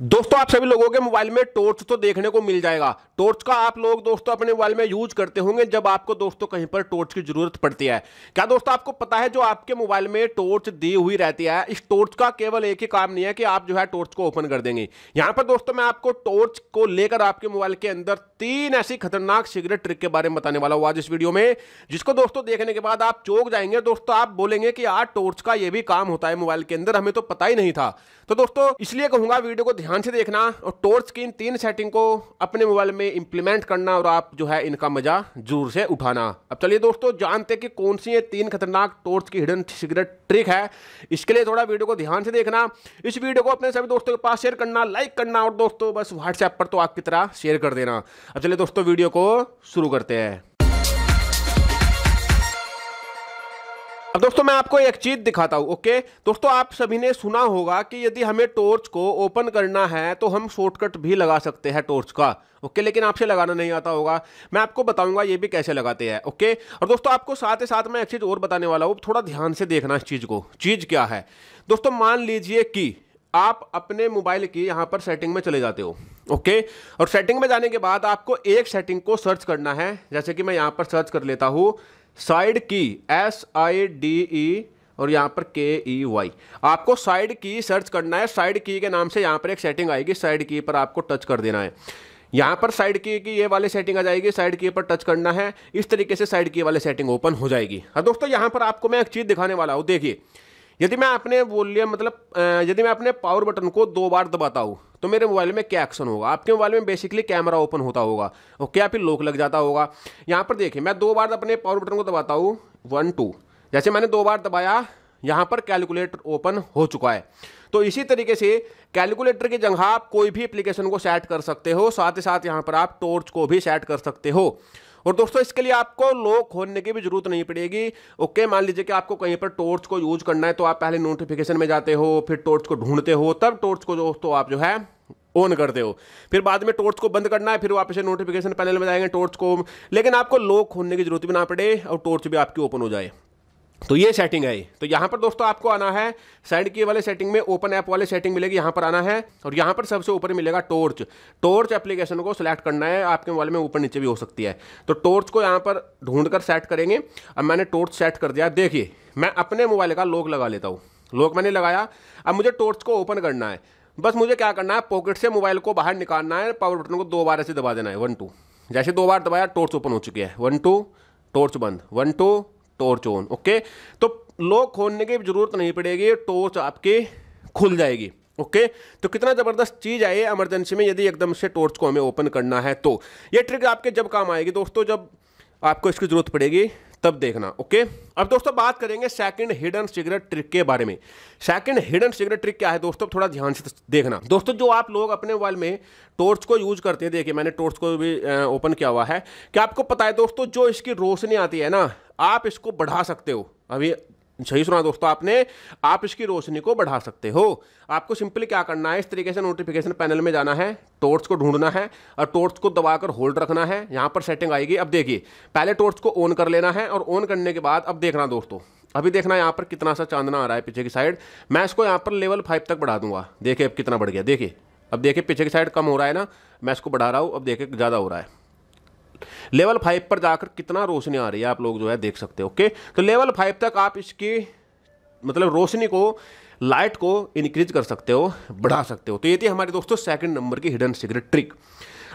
दोस्तों आप सभी लोगों के मोबाइल में टॉर्च तो देखने को मिल जाएगा टॉर्च का आप लोग दोस्तों अपने मोबाइल में यूज करते होंगे जब आपको दोस्तों कहीं पर टॉर्च की जरूरत पड़ती है क्या दोस्तों आपको पता है जो आपके मोबाइल में टॉर्च दी हुई रहती है इस टॉर्च का केवल एक ही काम नहीं है कि आप जो है टॉर्च को ओपन कर देंगे यहां पर दोस्तों मैं आपको टॉर्च को लेकर आपके मोबाइल के अंदर तीन ऐसी खतरनाक सिगरेट ट्रिक के बारे में बताने वाला हुआ आज इस वीडियो में जिसको दोस्तों देखने के बाद आप चौक जाएंगे दोस्तों आप बोलेंगे कि यार टॉर्च का यह भी काम होता है मोबाइल के अंदर हमें तो पता ही नहीं था तो दोस्तों इसलिए कहूंगा वीडियो को ध्यान से देखना और टोर्च की इन तीन सेटिंग को अपने मोबाइल में इंप्लीमेंट करना और आप जो है इनका मज़ा जोर से उठाना अब चलिए दोस्तों जानते कि कौन सी ये तीन खतरनाक टोर्च की हिडन सीक्रेट ट्रिक है इसके लिए थोड़ा वीडियो को ध्यान से देखना इस वीडियो को अपने सभी दोस्तों के पास शेयर करना लाइक करना और दोस्तों बस व्हाट्सएप पर तो आपकी तरह शेयर कर देना अब चलिए दोस्तों वीडियो को शुरू करते हैं अब दोस्तों मैं आपको एक चीज़ दिखाता हूं ओके दोस्तों आप सभी ने सुना होगा कि यदि हमें टॉर्च को ओपन करना है तो हम शॉर्टकट भी लगा सकते हैं टॉर्च का ओके लेकिन आपसे लगाना नहीं आता होगा मैं आपको बताऊंगा ये भी कैसे लगाते हैं ओके और दोस्तों आपको साथ ही साथ मैं एक चीज़ और बताने वाला हूं थोड़ा ध्यान से देखना इस चीज़ को चीज़ क्या है दोस्तों मान लीजिए कि आप अपने मोबाइल की यहाँ पर सेटिंग में चले जाते हो ओके और सेटिंग में जाने के बाद आपको एक सेटिंग को सर्च करना है जैसे कि मैं यहाँ पर सर्च कर लेता हूँ साइड की एस आई डी ई और यहाँ पर के ई वाई आपको साइड की सर्च करना है साइड की के नाम से यहाँ पर एक सेटिंग आएगी साइड की पर आपको टच कर देना है यहाँ पर साइड की की ये वाले सेटिंग आ जाएगी साइड की पर टच करना है इस तरीके से साइड की वाले सेटिंग ओपन हो जाएगी और हाँ, दोस्तों यहाँ पर आपको मैं एक चीज़ दिखाने वाला हूँ देखिए यदि मैं अपने वॉल्यूम मतलब यदि मैं अपने पावर बटन को दो बार दबाता हूँ तो मेरे मोबाइल में क्या एक्शन होगा आपके मोबाइल में बेसिकली कैमरा ओपन होता होगा ओके या फिर लॉक लग जाता होगा यहाँ पर देखिए मैं दो बार अपने पावर बटन को दबाता हूँ वन टू जैसे मैंने दो बार दबाया यहाँ पर कैलकुलेटर ओपन हो चुका है तो इसी तरीके से कैलकुलेटर की जगह आप कोई भी एप्लीकेशन को सेट कर सकते हो साथ ही साथ यहाँ पर आप टॉर्च को भी सेट कर सकते हो और दोस्तों इसके लिए आपको लॉक खोलने की भी जरूरत नहीं पड़ेगी ओके मान लीजिए कि आपको कहीं पर टॉर्च को यूज करना है तो आप पहले नोटिफिकेशन में जाते हो फिर टॉर्च को ढूंढते हो तब टॉर्च को दोस्तों आप जो है ऑन करते हो फिर बाद में टॉर्च को बंद करना है फिर वापस नोटिफिकेशन पैनल में जाएंगे टॉर्च को लेकिन आपको लॉक खोलने की जरूरत भी ना पड़े और टॉर्च भी आपकी ओपन हो जाए तो ये सेटिंग है तो यहाँ पर दोस्तों आपको आना है साइड की वाले सेटिंग में ओपन ऐप वाले सेटिंग मिलेगी यहाँ पर आना है और यहाँ पर सबसे ऊपर मिलेगा टॉर्च टॉर्च एप्लीकेशन को सिलेक्ट करना है आपके मोबाइल में ऊपर नीचे भी हो सकती है तो टॉर्च को यहाँ पर ढूंढ कर सेट करेंगे अब मैंने टॉर्च सेट कर दिया देखिए मैं अपने मोबाइल का लॉक लगा लेता हूँ लॉक मैंने लगाया अब मुझे टॉर्च को ओपन करना है बस मुझे क्या करना है पॉकेट से मोबाइल को बाहर निकालना है पावर बटन को दो बार ऐसे दबा देना है वन टू जैसे दो बार दबाया टॉर्च ओपन हो चुकी है वन टू टॉर्च बंद one two torch on okay तो लॉक खोलने की जरूरत नहीं पड़ेगी टॉर्च आपके खुल जाएगी ओके तो कितना ज़बरदस्त चीज़ है इमरजेंसी एमरजेंसी में यदि एकदम से टॉर्च को हमें ओपन करना है तो ये ट्रिक आपके जब काम आएगी दोस्तों जब आपको इसकी ज़रूरत पड़ेगी तब देखना ओके अब दोस्तों बात करेंगे सेकंड हिडन सिगरेट ट्रिक के बारे में सेकंड हिडन सिगरेट ट्रिक क्या है दोस्तों थोड़ा ध्यान से देखना दोस्तों जो आप लोग अपने मोबाइल में टॉर्च को यूज करते हैं देखिए मैंने टॉर्च को भी ओपन किया हुआ है क्या आपको पता है दोस्तों जो इसकी रोशनी आती है ना आप इसको बढ़ा सकते हो अभी सही सुना दोस्तों आपने आप इसकी रोशनी को बढ़ा सकते हो आपको सिंपली क्या करना है इस तरीके से नोटिफिकेशन पैनल में जाना है टोर्च को ढूंढना है और टोर्च को दबाकर होल्ड रखना है यहाँ पर सेटिंग आएगी अब देखिए पहले टोर्च को ऑन कर लेना है और ऑन करने के बाद अब देखना दोस्तों अभी देखना यहाँ पर कितना सा चांदना आ रहा है पीछे की साइड मैं इसको यहाँ पर लेवल फाइव तक बढ़ा दूंगा देखिए अब कितना बढ़ गया देखिए अब देखिए पीछे की साइड कम हो रहा है ना मैं इसको बढ़ा रहा हूँ अब देखिए ज़्यादा हो रहा है लेवल फाइव पर जाकर कितना रोशनी आ रही है आप लोग जो है देख सकते हो ओके तो लेवल फाइव तक आप इसकी मतलब रोशनी को लाइट को इंक्रीज कर सकते हो बढ़ा सकते हो तो ये थी हमारे दोस्तों सेकंड नंबर की हिडन सीक्रेट ट्रिक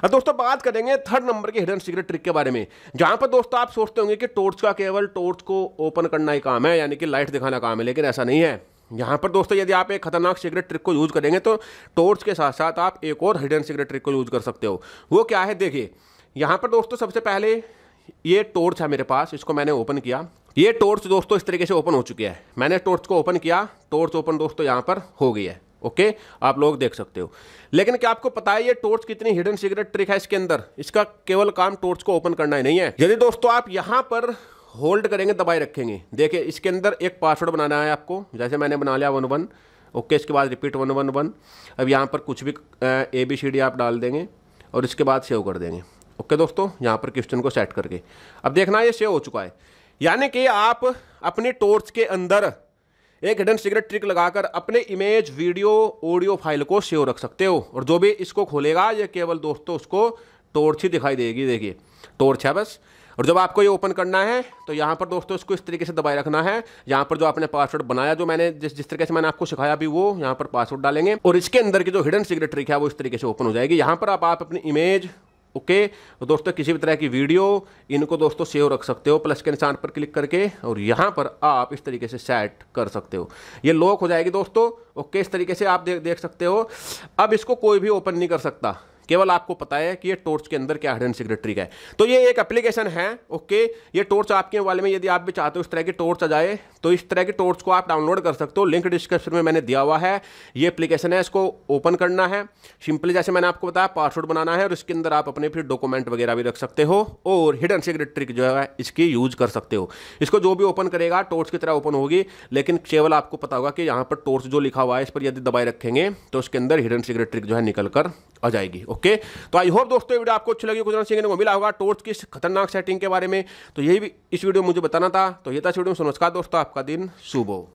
अब दोस्तों बात करेंगे थर्ड नंबर के हिडन सीक्रेट ट्रिक के बारे में जहां पर दोस्तों आप सोचते होंगे कि टोर्च का केवल टोर्च को ओपन करना ही काम है यानी कि लाइट दिखाना काम है लेकिन ऐसा नहीं है यहाँ पर दोस्तों यदि आप एक खतरनाक सीक्रेट ट्रिक को यूज करेंगे तो टोर्च के साथ साथ आप एक और हिडन सीक्रेट ट्रिक को यूज कर सकते हो वो क्या है देखिए यहाँ पर दोस्तों सबसे पहले ये टोर्च है मेरे पास इसको मैंने ओपन किया ये टोर्च दोस्तों इस तरीके से ओपन हो चुकी है मैंने टोर्च को ओपन किया टोर्च ओपन दोस्तों यहाँ पर हो गई है ओके आप लोग देख सकते हो लेकिन क्या आपको पता है ये टोर्च कितनी हिडन सीक्रेट ट्रिक है इसके अंदर इसका केवल काम टोर्च को ओपन करना ही नहीं है यदि दोस्तों आप यहाँ पर होल्ड करेंगे दबाए रखेंगे देखिए इसके अंदर एक पासवर्ड बनाना है आपको जैसे मैंने बना लिया वन वन ओके इसके बाद रिपीट वन वन वन अब यहाँ पर कुछ भी ए बी सी डी आप डाल देंगे और इसके बाद सेव कर देंगे ओके दोस्तों यहाँ पर क्वेश्चन को सेट करके अब देखना ये सेव हो चुका है यानी कि आप अपने टोर्च के अंदर एक हिडन सिगरेट ट्रिक लगाकर अपने इमेज वीडियो ऑडियो फाइल को सेव रख सकते हो और जो भी इसको खोलेगा ये केवल दोस्तों उसको टोर्च ही दिखाई देगी देखिए टोर्च है बस और जब आपको ये ओपन करना है तो यहाँ पर दोस्तों इसको इस तरीके से दबाए रखना है यहाँ पर जो आपने पासवर्ड बनाया जो मैंने जिस जिस तरीके से मैंने आपको सिखाया अभी वो यहाँ पर पासवर्ड डालेंगे और इसके अंदर की जो हिडन सिगरेट ट्रिक है वो इस तरीके से ओपन हो जाएगी यहाँ पर आप, आप अपनी इमेज ओके तो दोस्तों किसी भी तरह की वीडियो इनको दोस्तों सेव रख सकते हो प्लस के निशान पर क्लिक करके और यहाँ पर आप इस तरीके से सेट कर सकते हो ये लॉक हो जाएगी दोस्तों ओके इस तरीके से आप देख देख सकते हो अब इसको कोई भी ओपन नहीं कर सकता केवल आपको पता है कि ये टोर्च के अंदर क्या हिडन सिक्रेटरी है तो ये एक एप्लीकेशन है ओके ये टोर्च आपके वाले में यदि आप भी चाहते हो इस तरह की टोर्च आ जाए तो इस तरह की टोर्च को आप डाउनलोड कर सकते हो लिंक डिस्क्रिप्शन में मैंने दिया हुआ है ये एप्लीकेशन है इसको ओपन करना है सिंपली जैसे मैंने आपको बताया पासवर्ड बनाना है और इसके अंदर आप अपने फिर डॉक्यूमेंट वगैरह भी रख सकते हो और हिडन सिक्रेटरी जो है इसकी यूज कर सकते हो इसको जो भी ओपन करेगा टोर्च की तरह ओपन होगी लेकिन केवल आपको पता होगा कि यहाँ पर टोर्च जो लिखा हुआ है इस पर यदि दबाए रखेंगे तो उसके अंदर हिडन सिक्रेटरी जो है निकल कर आ जाएगी ओके तो आई होप दोस्तों वीडियो आपको अच्छी लगी कुछ ना सीखने को मिला होगा टोर्च की खतरनाक सेटिंग के बारे में तो यही भी इस वीडियो में मुझे बताना था तो ये था इस वीडियो में नमस्कार दोस्तों आपका दिन शुभ हो